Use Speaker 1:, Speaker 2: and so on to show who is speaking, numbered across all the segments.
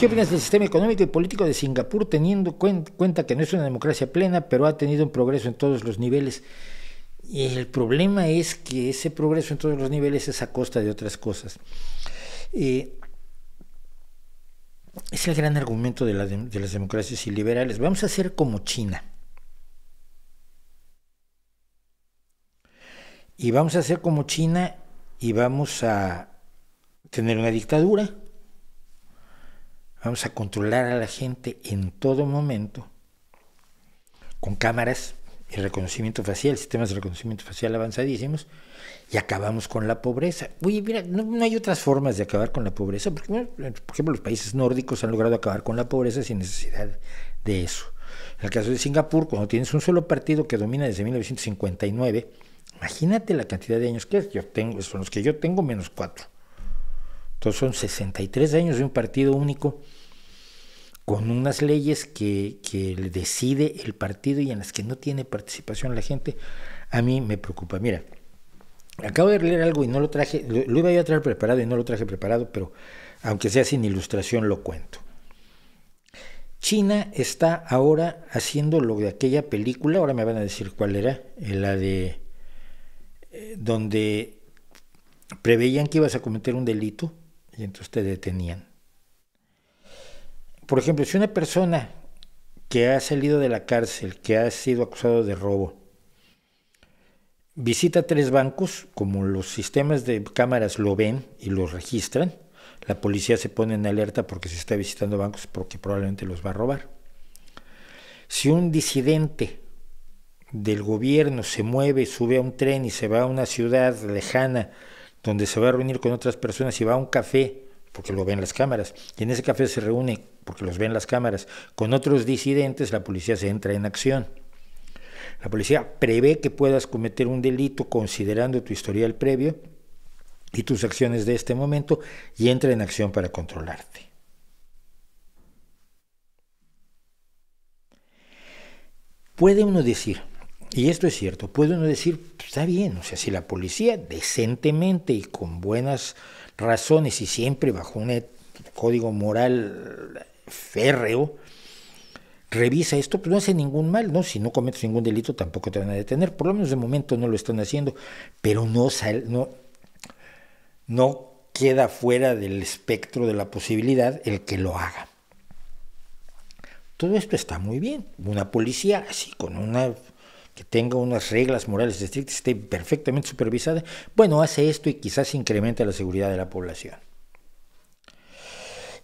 Speaker 1: ¿Qué opinas del sistema económico y político de Singapur teniendo en cuenta que no es una democracia plena, pero ha tenido un progreso en todos los niveles? Y el problema es que ese progreso en todos los niveles es a costa de otras cosas. Eh, es el gran argumento de, las democracias liberales. Vamos a ser como China. Y vamos a ser como China y vamos a tener una dictadura Vamos a controlar a la gente en todo momento con cámaras y reconocimiento facial, sistemas de reconocimiento facial avanzadísimos, y acabamos con la pobreza. Oye, mira, no, hay otras formas de acabar con la pobreza, porque, por ejemplo, los países nórdicos han logrado acabar con la pobreza sin necesidad de eso. En el caso de Singapur, cuando tienes un solo partido que domina desde 1959, imagínate la cantidad de años que Yo tengo, son los que yo tengo menos cuatro son 63 años de un partido único con unas leyes que, que decide el partido y en las que no tiene participación la gente, a mí me preocupa. Mira, acabo de leer algo y no lo traje, lo, iba a traer preparado y no lo traje preparado, pero aunque sea sin ilustración lo cuento. China está ahora haciendo lo de aquella película, ahora me van a decir cuál era, eh, la de eh, donde preveían que ibas a cometer un delito y entonces te detenían. Por ejemplo, si una persona que ha salido de la cárcel, que ha sido acusado de robo, visita tres bancos, como los sistemas de cámaras lo ven y lo registran, la policía se pone en alerta porque se está visitando bancos porque probablemente los va a robar. Si un disidente del gobierno se mueve, sube a un tren y se va a una ciudad lejana donde se va a reunir con otras personas y va a un café, porque lo ven las cámaras, y en ese café se reúne, porque los ven las cámaras, con otros disidentes, la policía se entra en acción. La policía prevé que puedas cometer un delito considerando tu historial previo y tus acciones de este momento y entra en acción para controlarte. Puede uno decir, y esto es cierto, puede uno decir, pues, está bien, o sea, si la policía decentemente y con buenas razones y siempre bajo un código moral férreo, revisa esto, pues no hace ningún mal, ¿no? Si no cometes ningún delito tampoco te van a detener, por lo menos de momento no lo están haciendo, pero no, no, no queda fuera del espectro de la posibilidad el que lo haga. Todo esto está muy bien. Una policía así con una que tenga unas reglas morales estrictas, esté perfectamente supervisada, bueno, hace esto y quizás incrementa la seguridad de la población.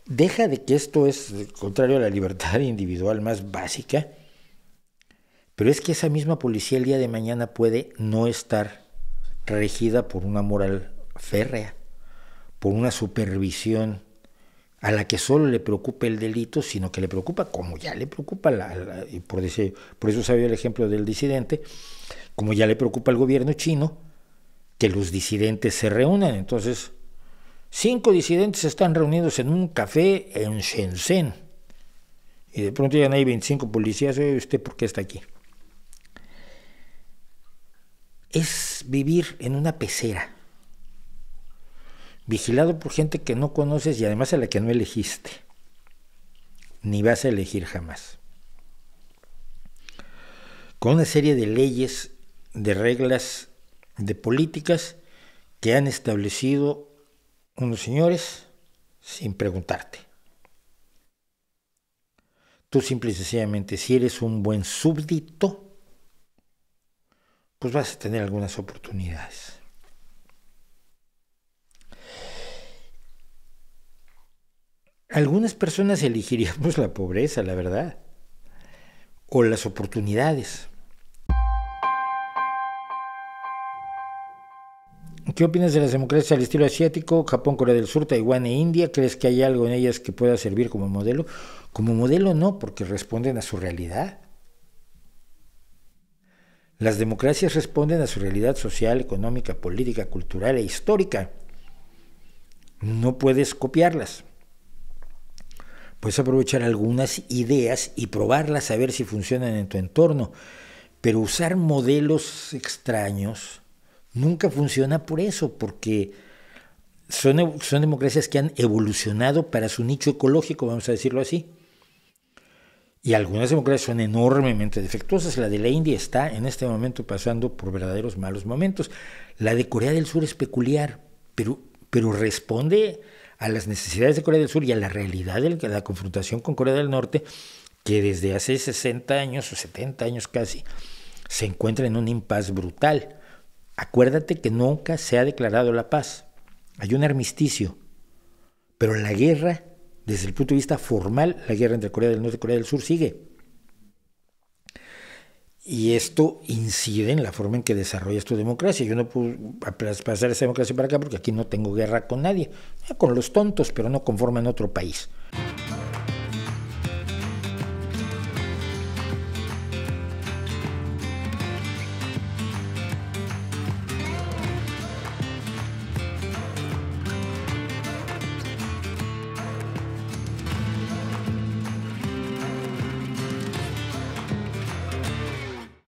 Speaker 1: Deja de que esto es contrario a la libertad individual más básica, pero es que esa misma policía el día de mañana puede no estar regida por una moral férrea, por una supervisión a la que solo le preocupa el delito, sino que le preocupa, como ya le preocupa, la, por, decir, por eso sabía el ejemplo del disidente, como ya le preocupa al gobierno chino, que los disidentes se reúnan. Entonces, cinco disidentes están reunidos en un café en Shenzhen. Y de pronto no hay 25 policías, oye, ¿usted por qué está aquí? Es vivir en una pecera vigilado por gente que no conoces y además a la que no elegiste, ni vas a elegir jamás. Con una serie de leyes, de reglas, de políticas que han establecido unos señores sin preguntarte. Tú simple y sencillamente, si eres un buen súbdito, pues vas a tener algunas oportunidades. Algunas personas elegiríamos la pobreza, la verdad, o las oportunidades. ¿Qué opinas de las democracias al estilo asiático, Japón, Corea del Sur, Taiwán e India? ¿Crees que hay algo en ellas que pueda servir como modelo? Como modelo no, porque responden a su realidad. Las democracias responden a su realidad social, económica, política, cultural e histórica. No puedes copiarlas. Puedes aprovechar algunas ideas y probarlas a ver si funcionan en tu entorno, pero usar modelos extraños nunca funciona por eso, porque son, son democracias que han evolucionado para su nicho ecológico, vamos a decirlo así. Y algunas democracias son enormemente defectuosas. La de la India está en este momento pasando por verdaderos malos momentos. La de Corea del Sur es peculiar, pero, pero responde a las necesidades de Corea del Sur y a la realidad de la confrontación con Corea del Norte, que desde hace 60 años o 70 años casi se encuentra en un impas brutal. Acuérdate que nunca se ha declarado la paz. Hay un armisticio, pero la guerra, desde el punto de vista formal, la guerra entre Corea del Norte y Corea del Sur sigue. Y esto incide en la forma en que desarrollas tu democracia. Yo no puedo pasar esa democracia para acá porque aquí no tengo guerra con nadie, ah, con los tontos, pero no conforman otro país.